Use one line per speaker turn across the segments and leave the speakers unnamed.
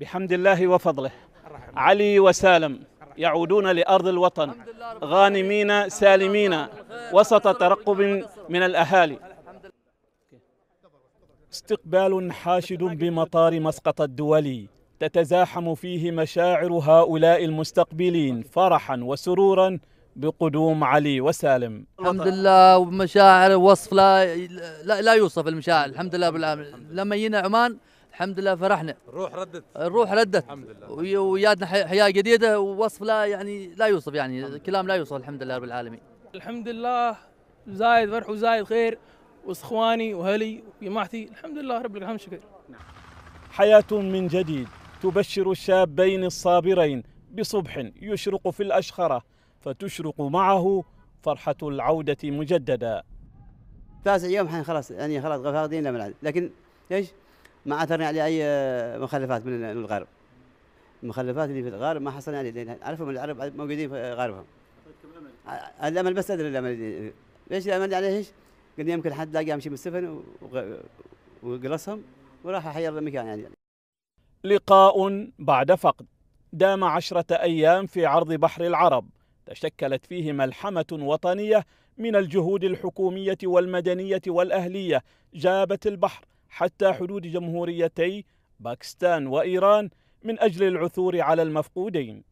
بحمد الله وفضله علي وسالم يعودون لأرض الوطن غانمين سالمين وسط ترقب من الأهالي استقبال حاشد بمطار مسقط الدولي تتزاحم فيه مشاعر هؤلاء المستقبلين فرحا وسرورا بقدوم علي وسالم الحمد
لله ومشاعر وصف لا لا, لا يوصف المشاعر الحمد لله بالعمل. لما جينا عمان الحمد لله فرحنا الروح ردت الروح ردت الحمد لله وياتنا حياه جديده ووصف لا يعني لا يوصف يعني كلام لا يوصف الحمد لله رب العالمين
الحمد لله زايد فرح وزايد خير واخواني واهلي وجماعتي الحمد لله رب العالمين شكر حياه من جديد تبشر الشابين الصابرين بصبح يشرق في الاشخره
فتشرق معه فرحه العوده مجددا تاسع يوم حين خلاص يعني خلاص فاقدين لما لكن ليش؟ ما عثرنا عليه اي آه، مخلفات من الغرب المخلفات اللي في الغرب ما حصلنا عليه لان عرفهم العرب موجودين في غربهم الامل بس ادري الامل ليش الامل عليه ايش؟ قلنا يمكن حد لاقي يمشي من السفن وقلصهم وراح احير المكان يعني
لقاء بعد فقد دام عشرة أيام في عرض بحر العرب تشكلت فيه ملحمة وطنية من الجهود الحكومية والمدنية والأهلية جابت البحر حتى حدود جمهوريتي باكستان وإيران من أجل العثور على المفقودين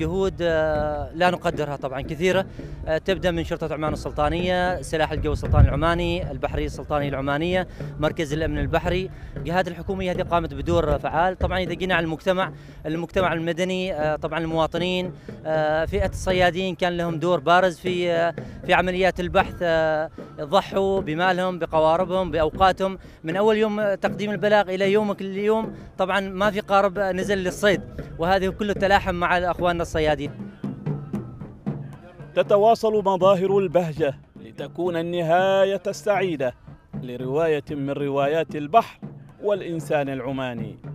جهود آه، لا نقدرها
طبعا كثيرة آه، تبدأ من شرطة عمان السلطانية سلاح الجو السلطاني العماني البحرية السلطانية العمانية مركز الأمن البحري جهات الحكومية هذه قامت بدور فعال طبعا إذا جينا على المجتمع المجتمع المدني آه، طبعا المواطنين فئة الصيادين كان لهم دور بارز في في عمليات البحث آه، ضحوا بمالهم بقواربهم بأوقاتهم من أول يوم تقديم البلاغ إلى يومك اليوم طبعا ما في قارب نزل للصيد وهذه كله تلاحم مع أخواننا الصيادين
تتواصل مظاهر البهجة لتكون النهاية السعيدة لرواية من روايات البحر والإنسان العماني